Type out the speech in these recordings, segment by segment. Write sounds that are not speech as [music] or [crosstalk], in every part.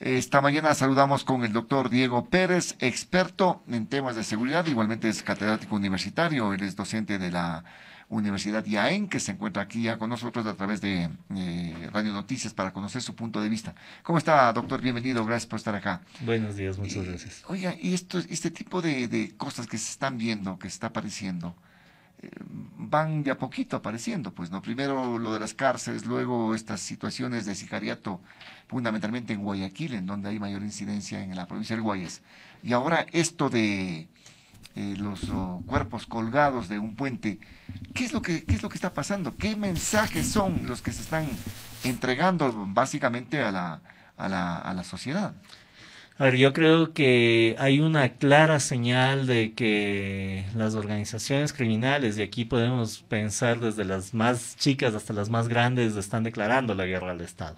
Esta mañana saludamos con el doctor Diego Pérez, experto en temas de seguridad, igualmente es catedrático universitario, él es docente de la Universidad IAEN, que se encuentra aquí ya con nosotros a través de Radio Noticias para conocer su punto de vista. ¿Cómo está, doctor? Bienvenido, gracias por estar acá. Buenos días, muchas gracias. Oiga, y esto, este tipo de, de, cosas que se están viendo, que se está apareciendo, van de a poquito apareciendo, pues, ¿no? Primero lo de las cárceles, luego estas situaciones de sicariato, fundamentalmente en Guayaquil, en donde hay mayor incidencia en la provincia del Guayas. Y ahora esto de eh, los oh, cuerpos colgados de un puente, ¿qué es, lo que, es lo que está pasando? ¿Qué mensajes son los que se están entregando básicamente a la, a la sociedad? A ver, yo creo que hay una clara señal de que las organizaciones criminales, y aquí podemos pensar desde las más chicas hasta las más grandes, están declarando la guerra al Estado.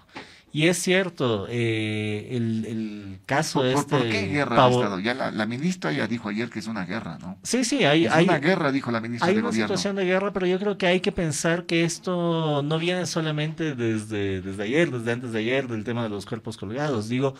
Y es cierto, eh, el, caso ¿Por, este... ¿Por qué guerra al Estado? Ya la, ministra ya dijo ayer que es una guerra, ¿no? Sí, sí, hay... hay, una guerra, dijo la ministra Hay una situación de guerra, pero yo creo que hay que pensar que esto no viene solamente desde, desde ayer, desde antes de ayer, del tema de los cuerpos colgados. Digo,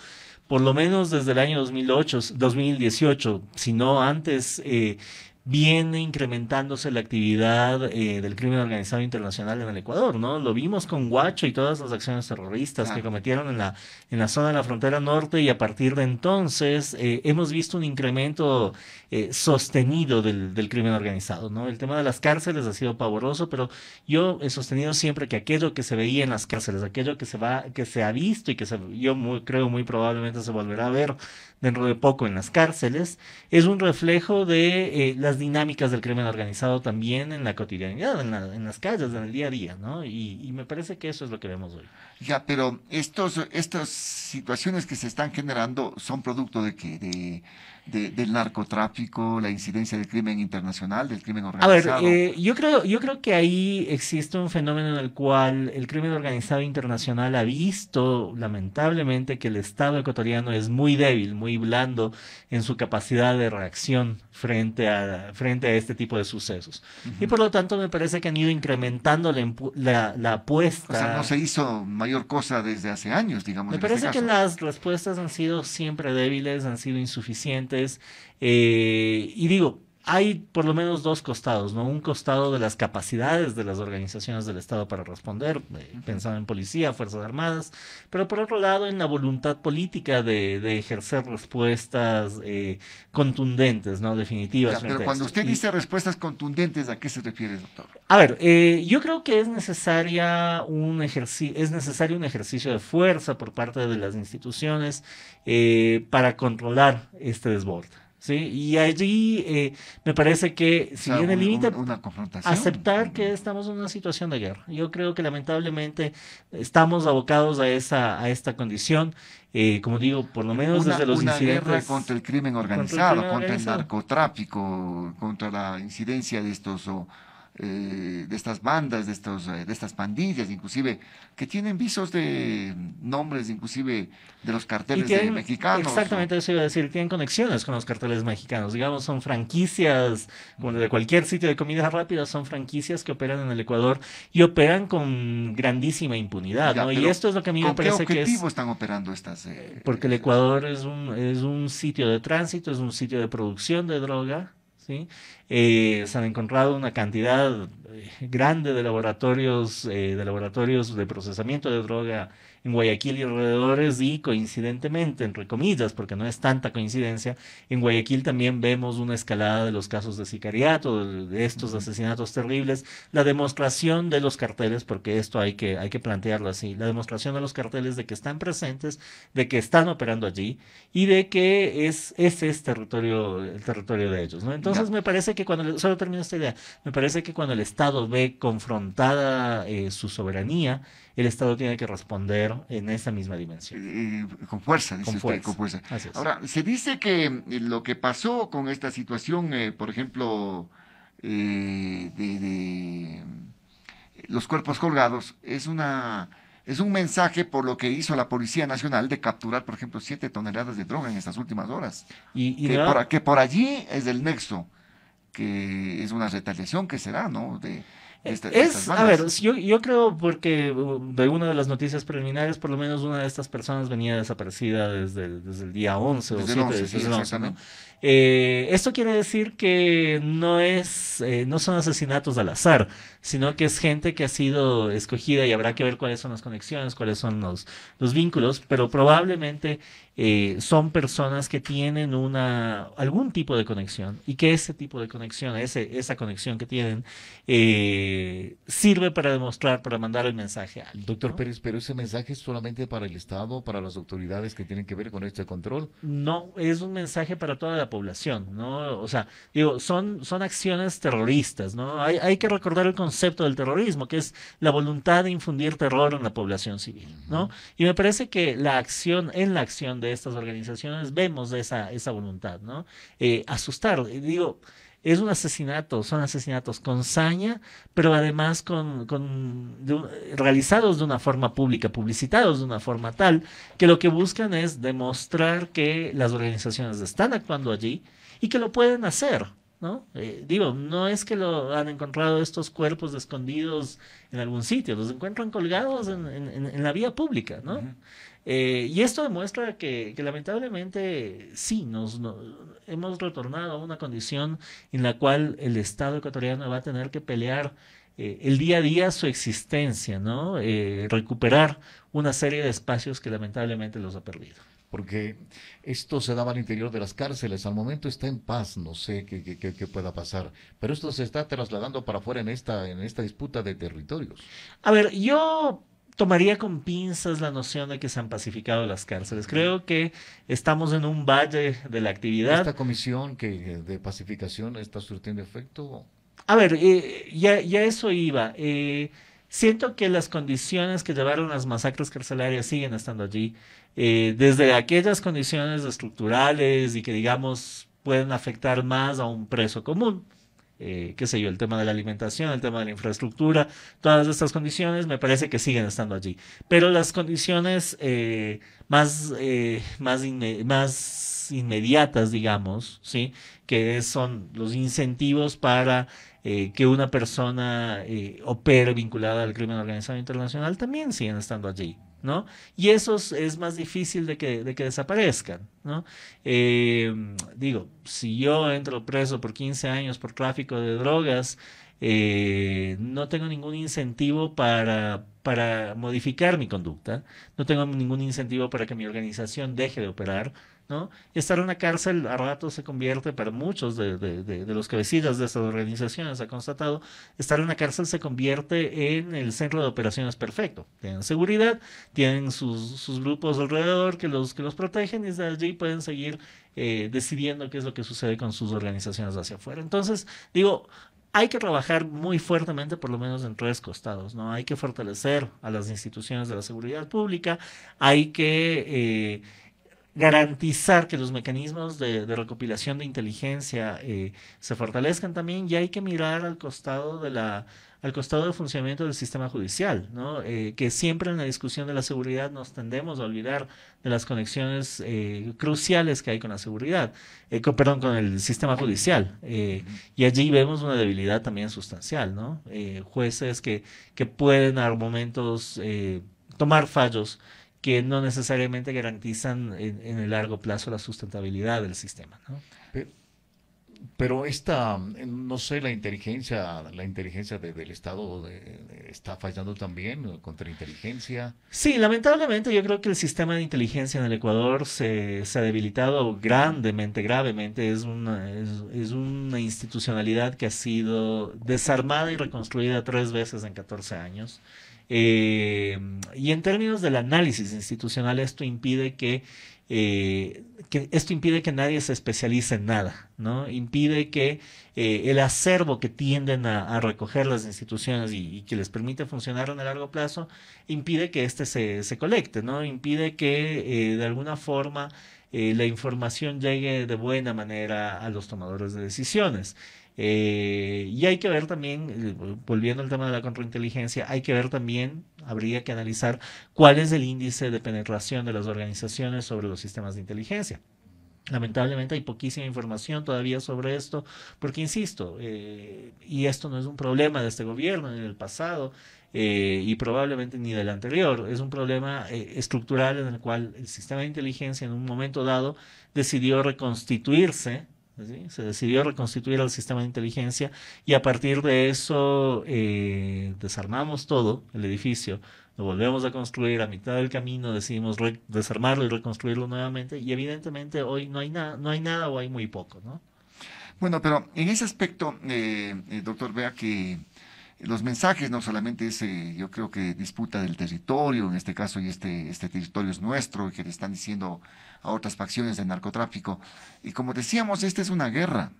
por lo menos desde el año 2008, 2018, si no antes, eh, viene incrementándose la actividad eh, del crimen organizado internacional en el Ecuador, ¿no? Lo vimos con Guacho y todas las acciones terroristas que cometieron en la, en la zona de la frontera norte y a partir de entonces eh, hemos visto un incremento eh, sostenido del, crimen organizado, ¿no? El tema de las cárceles ha sido pavoroso, pero yo he sostenido siempre que aquello que se veía en las cárceles, aquello que se va, que se ha visto y que yo creo muy probablemente se volverá a ver dentro de poco en las cárceles, es un reflejo de eh, las dinámicas del crimen organizado también en la cotidianidad, en, las calles, en el día a día, ¿no? y me parece que eso es lo que vemos hoy. Ya, pero estos, estas situaciones que se están generando son producto de qué? De, del narcotráfico, la incidencia del crimen internacional, del crimen organizado. A ver, eh, yo, creo, yo creo que ahí existe un fenómeno en el cual el crimen organizado internacional ha visto, lamentablemente, que el Estado ecuatoriano es muy débil, muy blando en su capacidad de reacción frente a, frente a este tipo de sucesos. Y por lo tanto, me parece que han ido incrementando la, la, apuesta. O sea, no se hizo mayor cosa desde hace años, digamos. Me este parece que las respuestas han sido siempre débiles, han sido insuficientes. Eh, y digo, hay por lo menos dos costados, ¿no? Un costado de las capacidades de las organizaciones del Estado para responder, eh, pensando en policía, Fuerzas Armadas, pero por otro lado en la voluntad política de, ejercer respuestas eh, contundentes, ¿no? Definitivas. pero cuando usted dice respuestas contundentes, ¿a qué se refiere, doctor? A ver, eh, yo creo que es, necesaria un es necesario un ejercicio de fuerza por parte de las instituciones para controlar este desborde. ¿sí? Y allí eh, me parece que, si bien el límite, aceptar que estamos en una situación de guerra. Yo creo que lamentablemente estamos abocados a, esa, a esta condición. Eh, como digo, por lo menos desde los incidentes. guerra contra el crimen organizado, contra el, narcotráfico, contra la incidencia de estos. Eh, de estas bandas, de, estos, eh, de estas pandillas, inclusive, que tienen visos de nombres, inclusive, de los carteles mexicanos. Exactamente, eso iba a decir, tienen conexiones con los carteles mexicanos. Digamos, son franquicias, bueno, de cualquier sitio de comida rápida, son franquicias que operan en el Ecuador y operan con grandísima impunidad, Y esto es lo que a mí me parece que es... ¿Con qué están operando estas...? Eh, porque el Ecuador es un, es un sitio de tránsito, es un sitio de producción de droga, ¿sí? Eh, se han encontrado una cantidad eh, grande de laboratorios, eh, de laboratorios de procesamiento de droga en Guayaquil y alrededores y coincidentemente, entre comillas, porque no es tanta coincidencia, en Guayaquil también vemos una escalada de los casos de sicariato, de, estos asesinatos terribles, la demostración de los carteles, porque esto hay que, hay que plantearlo así, la demostración de los carteles de que están presentes, de que están operando allí y de que es, ese es territorio, el territorio de ellos. Entonces me parece que cuando, solo termino esta idea, me parece que cuando el Estado ve confrontada eh, su soberanía, el Estado tiene que responder en esa misma dimensión. Eh, con fuerza, dice con Usted, con fuerza. Ahora, se dice que eh, lo que pasó con esta situación, eh, por ejemplo, de, los cuerpos colgados, es una... Es un mensaje por lo que hizo la Policía Nacional de capturar, por ejemplo, siete toneladas de droga en estas últimas horas. Y, que, por, allí es el nexo, que es una retaliación que será, ¿no? De, es, a ver, yo, creo porque uh, de una de las noticias preliminares, por lo menos una de estas personas venía desaparecida desde, el día 11 o eh, esto quiere decir que no, es, eh, no son asesinatos al azar, sino que es gente que ha sido escogida y habrá que ver cuáles son las conexiones, cuáles son los, los vínculos, pero probablemente eh, son personas que tienen una, algún tipo de conexión y que ese tipo de conexión, ese, esa conexión que tienen, eh, sirve para demostrar, para mandar el mensaje. al Doctor Pérez, pero ese mensaje es solamente para el Estado, para las autoridades que tienen que ver con este control. No, es un mensaje para toda la población, ¿no? O sea, digo, son, son acciones terroristas, ¿no? Hay, hay que recordar el concepto del terrorismo, que es la voluntad de infundir terror en la población civil, ¿no? Y me parece que la acción, en la acción de estas organizaciones vemos esa, esa voluntad, ¿no? Eh, asustar, eh, digo, es un asesinato, son asesinatos con saña, pero además con, con realizados de una forma pública, publicitados de una forma tal, que lo que buscan es demostrar que las organizaciones están actuando allí y que lo pueden hacer. ¿no? Eh, digo, no es que lo han encontrado estos cuerpos escondidos en algún sitio, los encuentran colgados en, la vía pública, ¿no? Eh, y esto demuestra que, lamentablemente sí, nos, hemos retornado a una condición en la cual el Estado ecuatoriano va a tener que pelear eh, el día a día su existencia, ¿no? recuperar una serie de espacios que lamentablemente los ha perdido porque esto se daba al interior de las cárceles. Al momento está en paz, no sé qué, pueda pasar, pero esto se está trasladando para afuera en esta, en esta disputa de territorios. A ver, yo tomaría con pinzas la noción de que se han pacificado las cárceles. Creo que estamos en un valle de la actividad. ¿Esta comisión que eh, de pacificación está surtiendo efecto? A ver, eh, ya, eso iba. Eh, Siento que las condiciones que llevaron las masacres carcelarias siguen estando allí, eh, desde aquellas condiciones estructurales y que digamos pueden afectar más a un preso común. Eh, qué sé yo, el tema de la alimentación, el tema de la infraestructura, todas estas condiciones me parece que siguen estando allí. Pero las condiciones eh, más, más inmediatas, digamos, ¿sí? que son los incentivos para eh, que una persona eh, opere vinculada al crimen organizado internacional también siguen estando allí. ¿no? Y eso es más difícil de que, desaparezcan, eh, digo, si yo entro preso por 15 años por tráfico de drogas, eh, no tengo ningún incentivo para, para modificar mi conducta, no tengo ningún incentivo para que mi organización deje de operar, ¿no? Estar en la cárcel a rato se convierte, para muchos de, los cabecillas de estas organizaciones, ha constatado, estar en la cárcel se convierte en el centro de operaciones perfecto. Tienen seguridad, tienen sus, grupos alrededor que los, que los protegen y desde allí pueden seguir eh, decidiendo qué es lo que sucede con sus organizaciones hacia afuera. Entonces, digo, hay que trabajar muy fuertemente, por lo menos en tres costados, ¿no? Hay que fortalecer a las instituciones de la seguridad pública, hay que... Eh, garantizar que los mecanismos de, recopilación de inteligencia eh, se fortalezcan también y hay que mirar al costado de la al costado del funcionamiento del sistema judicial, eh, que siempre en la discusión de la seguridad nos tendemos a olvidar de las conexiones eh, cruciales que hay con la seguridad, perdón, con el sistema judicial. y allí vemos una debilidad también sustancial, ¿no? jueces que, pueden a momentos tomar fallos que no necesariamente garantizan en, el largo plazo la sustentabilidad del sistema. ¿no? Pero, esta, no sé, la inteligencia, la inteligencia del Estado está fallando también contra inteligencia. Sí, lamentablemente yo creo que el sistema de inteligencia en el Ecuador se, se ha debilitado grandemente, gravemente. Es una, es, es una institucionalidad que ha sido desarmada y reconstruida tres veces en 14 años. Eh, y en términos del análisis institucional, esto impide eh, que, esto impide que nadie se especialice en nada, ¿no? Impide que eh, el acervo que tienden a, recoger las instituciones y, que les permite funcionar a largo plazo, impide que este se, se colecte, ¿no? Impide que de alguna forma la información llegue de buena manera a los tomadores de decisiones. Eh, y hay que ver también, eh, volviendo al tema de la contrainteligencia, hay que ver también, habría que analizar cuál es el índice de penetración de las organizaciones sobre los sistemas de inteligencia. Lamentablemente hay poquísima información todavía sobre esto, porque insisto, eh, y esto no es un problema de este gobierno ni del pasado, y probablemente ni del anterior, es un problema estructural en el cual el sistema de inteligencia en un momento dado decidió reconstituirse se decidió reconstituir el sistema de inteligencia y a partir de eso eh, desarmamos todo el edificio, lo volvemos a construir a mitad del camino, decidimos desarmarlo y reconstruirlo nuevamente y evidentemente hoy no hay, nada no hay nada o hay muy poco, Bueno, pero en ese aspecto, eh, eh, doctor, vea que los mensajes no solamente ese, yo creo que disputa del territorio, en este caso, y este, este territorio es nuestro, y que le están diciendo a otras facciones de narcotráfico. Y como decíamos, esta es una guerra.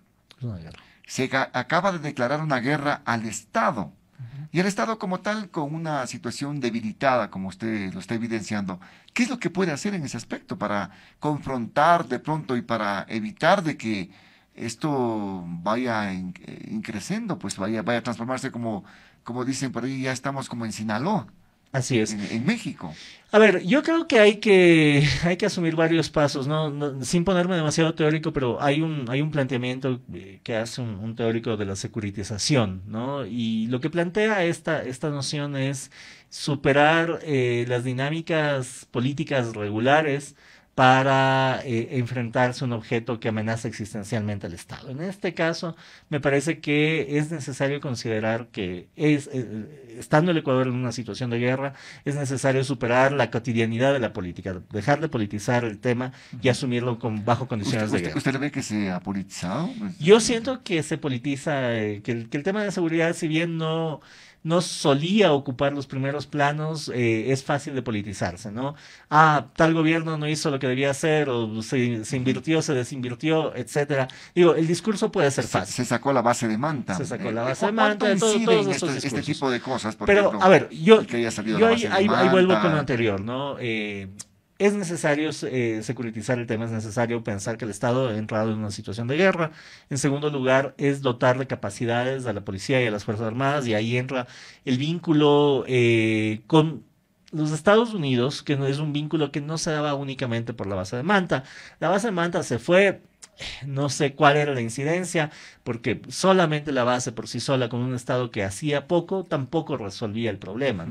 Se acaba de declarar una guerra al Estado. Y el Estado como tal, con una situación debilitada, como usted lo está evidenciando, ¿qué es lo que puede hacer en ese aspecto para confrontar de pronto y para evitar de que esto vaya in, eh, creciendo, pues vaya, vaya a transformarse como, como dicen por ahí, ya estamos como en Sinaloa. Así es. En, México. A ver, yo creo que hay que, [laughs] hay que asumir varios pasos, ¿no? No, sin ponerme demasiado teórico, pero hay un, hay un planteamiento eh, que hace un, un, teórico de la securitización, ¿no? Y lo que plantea esta, esta noción es superar eh, las dinámicas políticas regulares para eh, enfrentarse a un objeto que amenaza existencialmente al Estado. En este caso, me parece que es necesario considerar que eh, eh, estando el Ecuador en una situación de guerra, es necesario superar la cotidianidad de la política, dejar de politizar el tema y asumirlo con, bajo condiciones de guerra. ¿Usted, ve que se ha politizado? Pues, Yo siento que se politiza, que el tema de seguridad, si bien no no solía ocupar los primeros planos, eh, es fácil de politizarse, ¿no? Ah, tal gobierno no hizo lo que debía hacer, o se, invirtió, se desinvirtió, etcétera. Digo, el discurso puede ser fácil. Se, sacó la base de manta. Se sacó eh, la base de manta. De todos este, este tipo de cosas? Por Pero, a ver, yo, ahí, ahí, vuelvo con lo anterior, ¿no? Eh, es necesario eh, securitizar el tema, es necesario pensar que el Estado ha entrado en una situación de guerra. En segundo lugar, es dotar de capacidades a la policía y a las Fuerzas Armadas, y ahí entra el vínculo eh, con los Estados Unidos, que es un vínculo que no se daba únicamente por la base de Manta. La base de Manta se fue no sé cuál era la incidencia, porque solamente la base por sí sola con un Estado que hacía poco tampoco resolvía el problema,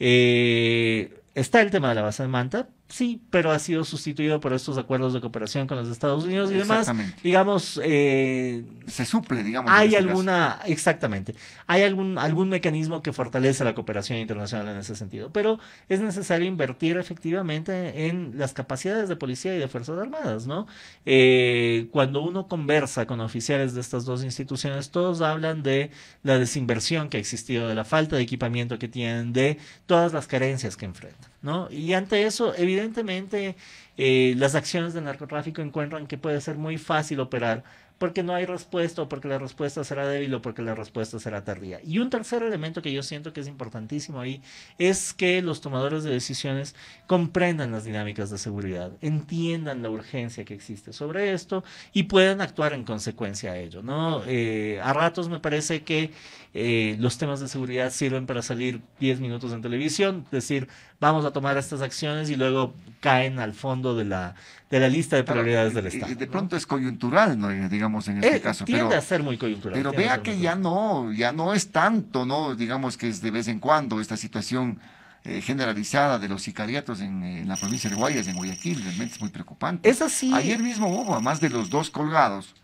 eh, está el tema de la base de Manta, Sí, pero ha sido sustituido por estos acuerdos de cooperación con los Estados Unidos y demás. Digamos, eh, se suple, digamos. Hay este alguna, exactamente, hay algún algún mecanismo que fortalece la cooperación internacional en ese sentido, pero es necesario invertir efectivamente en las capacidades de policía y de fuerzas armadas, ¿no? Eh, cuando uno conversa con oficiales de estas dos instituciones, todos hablan de la desinversión que ha existido, de la falta de equipamiento que tienen, de todas las carencias que enfrentan. ¿no? Y ante eso, evidentemente, eh, las acciones de narcotráfico encuentran que puede ser muy fácil operar porque no hay respuesta, o porque la respuesta será débil, o porque la respuesta será tardía. Y un tercer elemento que yo siento que es importantísimo ahí es que los tomadores de decisiones comprendan las dinámicas de seguridad, entiendan la urgencia que existe sobre esto y puedan actuar en consecuencia a ello. ¿no? Eh, a ratos me parece que eh, los temas de seguridad sirven para salir 10 minutos en televisión, decir, vamos a tomar estas acciones y luego caen al fondo de la, de la lista de prioridades del Estado. De pronto es coyuntural, ¿no? digamos en este eh, caso. Tiende pero, a ser muy coyuntural. Pero vea que ya no, ya no es tanto, ¿no? Digamos que es de vez en cuando esta situación eh, generalizada de los sicariatos en, eh, la provincia de Guayas, en Guayaquil, realmente es muy preocupante. Es así. Ayer mismo hubo, a más de los dos colgados,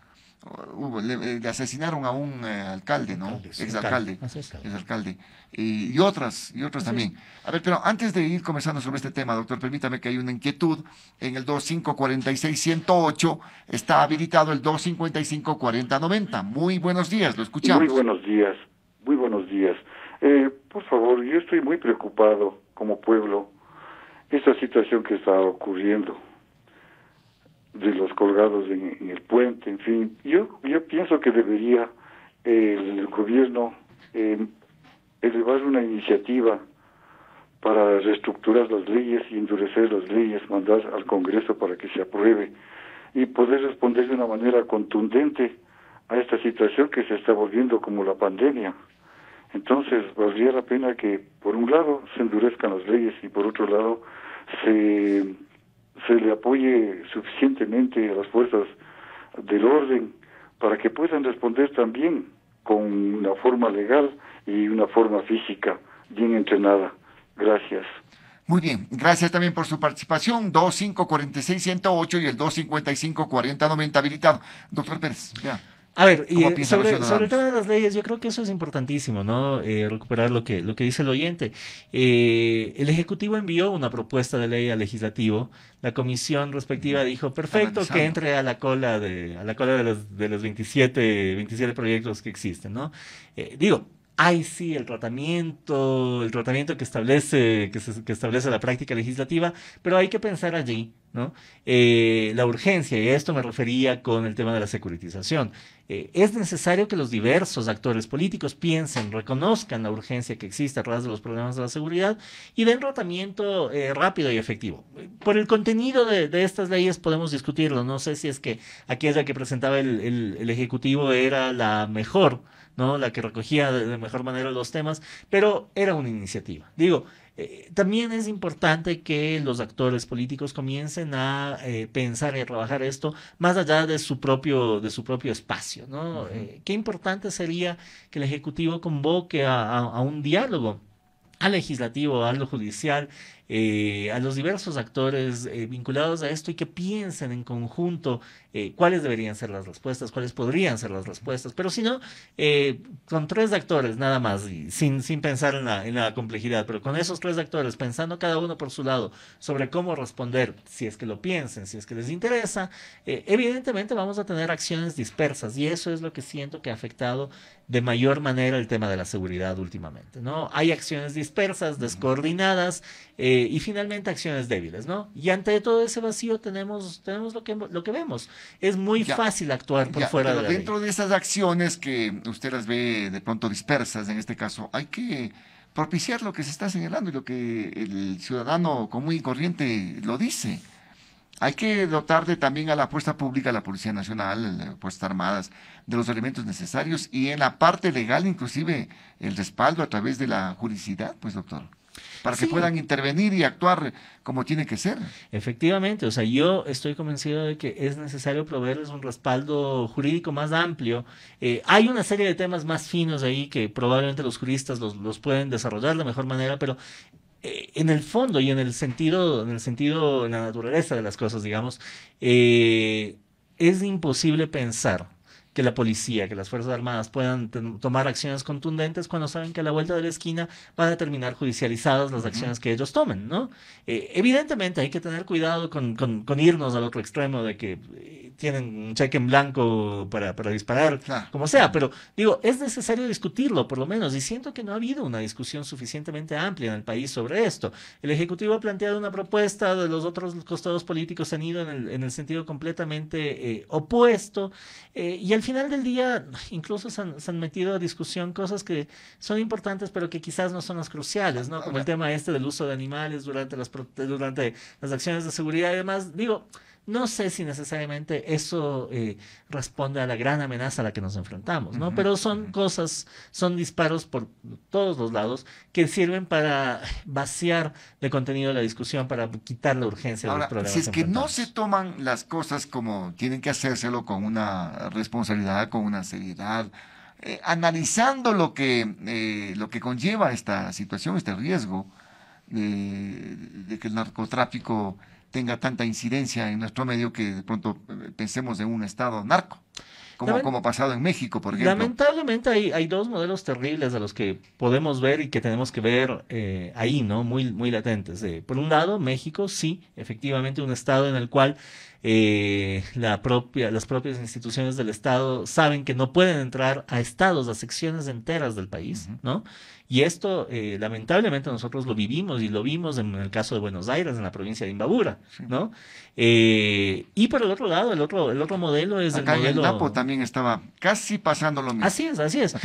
eh, le, asesinaron a un eh, alcalde, ¿no? Exalcalde. Exalcalde. Y, otras, y otras también. A ver, pero antes de ir conversando sobre este tema, doctor, permítame que hay una inquietud. En el 2546-108 está habilitado el 2554090. Muy buenos días, lo escuchamos. Muy buenos días, muy buenos días. Eh, por favor, yo estoy muy preocupado como pueblo esta situación que está ocurriendo de los colgados en, el puente, en fin. Yo, yo pienso que debería el gobierno eh, elevar una iniciativa para reestructurar las leyes y endurecer las leyes, mandar al Congreso para que se apruebe y poder responder de una manera contundente a esta situación que se está volviendo como la pandemia. Entonces, valdría la pena que, por un lado, se endurezcan las leyes y, por otro lado, se se le apoye suficientemente a las fuerzas del orden para que puedan responder también con una forma legal y una forma física bien entrenada. Gracias. Muy bien, gracias también por su participación. 2546108 y el 255 habilitado. Doctor Pérez. Ya. A ver, y, eh, sobre, todas las leyes, yo creo que eso es importantísimo, ¿no? Eh, recuperar lo que, lo que dice el oyente. Eh, el Ejecutivo envió una propuesta de ley al legislativo. La comisión respectiva dijo, perfecto, que entre a la cola de, a la cola de los, de los 27, 27 proyectos que existen, ¿no? digo, ay sí, el tratamiento, el tratamiento que establece, que, establece la práctica legislativa, pero hay que pensar allí, ¿no? Eh, la urgencia, y esto me refería con el tema de la securitización. Eh, es necesario que los diversos actores políticos piensen, reconozcan la urgencia que existe a través de los problemas de la seguridad y den tratamiento eh, rápido y efectivo. Por el contenido de, estas leyes podemos discutirlo. No sé si es que aquella que presentaba el Ejecutivo era la mejor ¿no? La que recogía de, mejor manera los temas, pero era una iniciativa. Digo, eh, también es importante que los actores políticos comiencen a eh, pensar y a trabajar esto más allá de su propio, de su propio espacio. ¿no? Eh, qué importante sería que el Ejecutivo convoque a, a un diálogo al legislativo, al judicial, eh, a los diversos actores eh, vinculados a esto y que piensen en conjunto eh, cuáles deberían ser las respuestas, cuáles podrían ser las respuestas. Pero si no, con tres actores nada más, sin, sin pensar en la, en la complejidad, pero con esos tres actores pensando cada uno por su lado sobre cómo responder, si es que lo piensen, si es que les interesa, evidentemente vamos a tener acciones dispersas y eso es lo que siento que ha afectado de mayor manera el tema de la seguridad últimamente. ¿no? Hay acciones dispersas, descoordinadas. Eh, eh, y finalmente acciones débiles, ¿no? Y ante todo ese vacío tenemos, tenemos lo, que, lo que vemos. Es muy fácil actuar por fuera de la Dentro de esas acciones que usted las ve de pronto dispersas, en este caso, hay que propiciar lo que se está señalando y lo que el ciudadano común y corriente lo dice. Hay que dotar también a la fuerza pública, a la Policía Nacional, a las Fuerzas Armadas, de los elementos necesarios y en la parte legal, inclusive el respaldo a través de la jurisdicción, pues doctor para que puedan intervenir y actuar como tiene que ser. Efectivamente, o sea, yo estoy convencido de que es necesario proveerles un respaldo jurídico más amplio. Eh, hay una serie de temas más finos ahí que probablemente los juristas los, pueden desarrollar de la mejor manera, pero eh, en el fondo y en el sentido, en el sentido, en la naturaleza de las cosas, digamos, eh, es imposible pensar que la policía, que las Fuerzas Armadas puedan tomar acciones contundentes cuando saben que a la vuelta de la esquina van a terminar judicializadas las acciones que ellos tomen, ¿no? Eh, evidentemente hay que tener cuidado con, irnos al otro extremo de que eh, tienen un cheque en blanco para, disparar, como sea, pero digo, es necesario discutirlo por lo menos y siento que no ha habido una discusión suficientemente amplia en el país sobre esto. El Ejecutivo ha planteado una propuesta, de los otros costados políticos han ido en el, sentido completamente eh, opuesto y el final del día incluso se han, metido a discusión cosas que son importantes pero que quizás no son las cruciales, ¿no? Como el tema este del uso de animales durante las, durante las acciones de seguridad y demás. Digo, no sé si necesariamente eso eh, responde a la gran amenaza a la que nos enfrentamos, ¿no? Pero son cosas, son disparos por todos los lados que sirven para vaciar de contenido la discusión, para quitar la urgencia de los Si es que no se toman las cosas como tienen que hacérselo con una responsabilidad, con una seriedad, eh, analizando lo que, eh, lo que conlleva esta situación, este riesgo de que el narcotráfico tenga tanta incidencia en nuestro medio que de pronto eh, pensemos en un estado narco, como, ha como pasado en México, por Lamentablemente hay, dos modelos terribles a los que podemos ver y que tenemos que ver eh, ahí, ¿no? Muy, muy latentes. Eh, por un lado, México, sí, efectivamente un estado en el cual la propia, las propias instituciones del estado saben que no pueden entrar a estados, a secciones enteras del país, ¿no? Y esto, eh, lamentablemente, nosotros lo vivimos y lo vimos en el caso de Buenos Aires, en la provincia de Imbabura, ¿no? Eh, y por el otro lado, el otro, el otro modelo es el modelo... en el Napo también estaba casi pasando lo mismo. Así es, así es.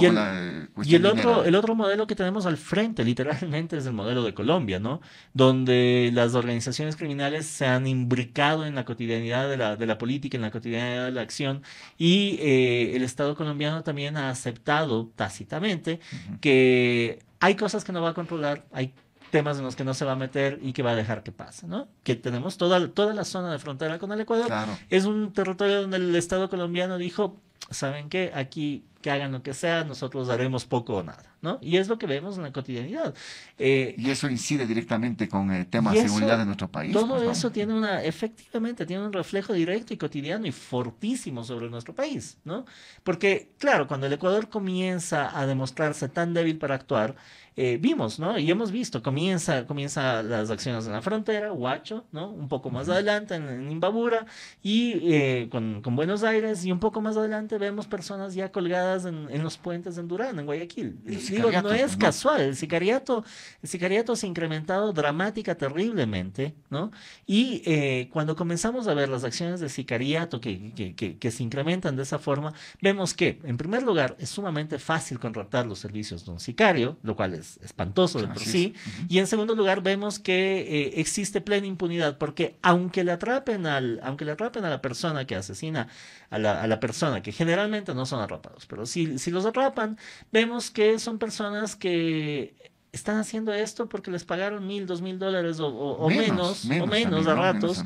y el, otro, el otro modelo que tenemos al frente, literalmente, es el modelo de Colombia, ¿no? Donde las organizaciones criminales se han imbricado en la cotidianidad de la, de la política, en la cotidianidad de la acción, y eh, el Estado colombiano también ha aceptado tácitamente que eh, hay cosas que no va a controlar, hay temas en los que no se va a meter y que va a dejar que pase, ¿no? Que tenemos toda, toda la zona de frontera con el Ecuador. Claro. Es un territorio donde el Estado colombiano dijo, ¿saben qué? Aquí que hagan lo que sea, nosotros daremos poco o nada, ¿no? Y es lo que vemos en la cotidianidad. Eh, y eso incide directamente con el tema de seguridad de nuestro país. Todo pues, eso tiene una, efectivamente, tiene un reflejo directo y cotidiano y fortísimo sobre nuestro país, ¿no? Porque, claro, cuando el Ecuador comienza a demostrarse tan débil para actuar, eh, vimos, ¿no? Y hemos visto, comienza, comienza las acciones en la frontera, Huacho, ¿no? Un poco más adelante en, Imbabura y eh, con Buenos Aires y un poco más adelante vemos personas ya colgadas en, los puentes en Durán, en Guayaquil. Digo, no es casual, el sicariato, el sicariato se ha incrementado dramática, terriblemente, ¿no? Y eh, cuando comenzamos a ver las acciones de sicariato que, que, se incrementan de esa forma, vemos que, en primer lugar, es sumamente fácil contratar los servicios de un sicario, lo cual es espantoso de por sí, y en segundo lugar vemos que eh, existe plena impunidad, porque aunque le atrapen al, aunque le atrapen a la persona que asesina, a la, a la persona, que generalmente no son atrapados, pero si, los atrapan, vemos que son personas que están haciendo esto porque les pagaron mil, dos mil dólares o, menos, o menos a, ratos.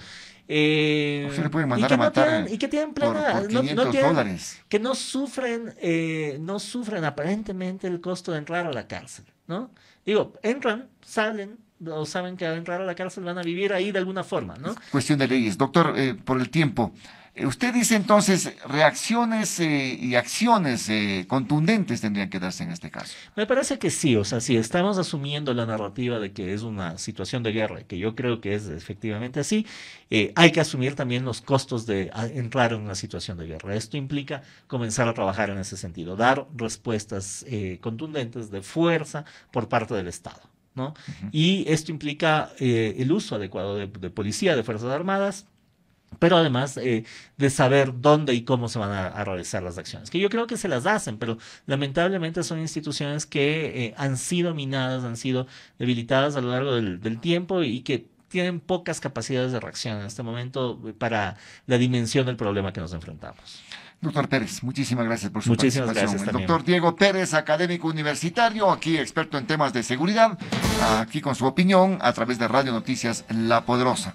y que tienen, que no, que no sufren, eh, no sufren aparentemente el costo de entrar a la cárcel, ¿no? Digo, entran, salen, o saben que al entrar a la cárcel van a vivir ahí de alguna forma, ¿no? cuestión de leyes. Doctor, eh, por el tiempo, Usted dice entonces, reacciones eh, y acciones eh, contundentes tendrían que darse en este caso. Me parece que sí, o sea, si estamos asumiendo la narrativa de que es una situación de guerra, que yo creo que es efectivamente así, eh, hay que asumir también los costos de ah, entrar en una situación de guerra. Esto implica comenzar a trabajar en ese sentido, dar respuestas contundentes de fuerza por parte del Estado. ¿no? Y esto implica el uso adecuado de policía, de Fuerzas Armadas, pero además eh, de saber dónde y cómo se van a, realizar las acciones, que yo creo que se las hacen, pero lamentablemente son instituciones que eh, han sido minadas, han sido debilitadas a lo largo del, tiempo y que tienen pocas capacidades de reacción en este momento eh, para la dimensión del problema que nos enfrentamos. Doctor Pérez, muchísimas gracias por su muchísimas participación. Gracias doctor Diego Pérez, académico universitario, aquí experto en temas de seguridad, aquí con su opinión a través de Radio Noticias La Poderosa.